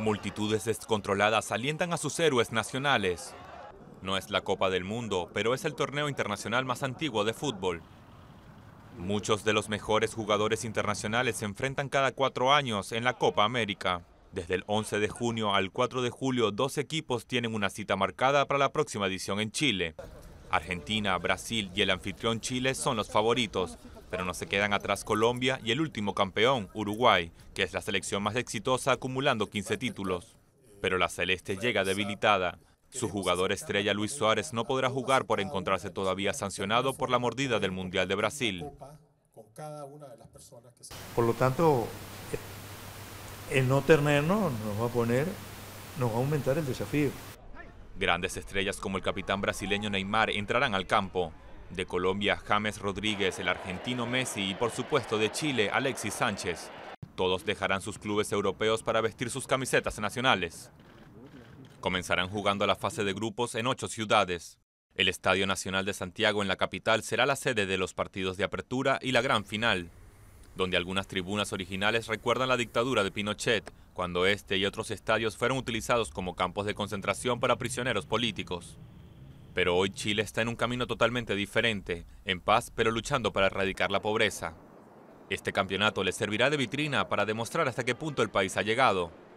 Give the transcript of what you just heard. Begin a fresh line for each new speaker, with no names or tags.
Multitudes descontroladas alientan a sus héroes nacionales. No es la Copa del Mundo, pero es el torneo internacional más antiguo de fútbol. Muchos de los mejores jugadores internacionales se enfrentan cada cuatro años en la Copa América. Desde el 11 de junio al 4 de julio, dos equipos tienen una cita marcada para la próxima edición en Chile. Argentina, Brasil y el anfitrión Chile son los favoritos, pero no se quedan atrás Colombia y el último campeón, Uruguay, que es la selección más exitosa acumulando 15 títulos. Pero la Celeste llega debilitada. Su jugador estrella Luis Suárez no podrá jugar por encontrarse todavía sancionado por la mordida del Mundial de Brasil.
Por lo tanto, el no tenernos nos va a poner, nos va a aumentar el desafío.
Grandes estrellas como el capitán brasileño Neymar entrarán al campo. De Colombia, James Rodríguez, el argentino Messi y por supuesto de Chile, Alexis Sánchez. Todos dejarán sus clubes europeos para vestir sus camisetas nacionales. Comenzarán jugando a la fase de grupos en ocho ciudades. El Estadio Nacional de Santiago en la capital será la sede de los partidos de apertura y la gran final donde algunas tribunas originales recuerdan la dictadura de Pinochet, cuando este y otros estadios fueron utilizados como campos de concentración para prisioneros políticos. Pero hoy Chile está en un camino totalmente diferente, en paz pero luchando para erradicar la pobreza. Este campeonato le servirá de vitrina para demostrar hasta qué punto el país ha llegado,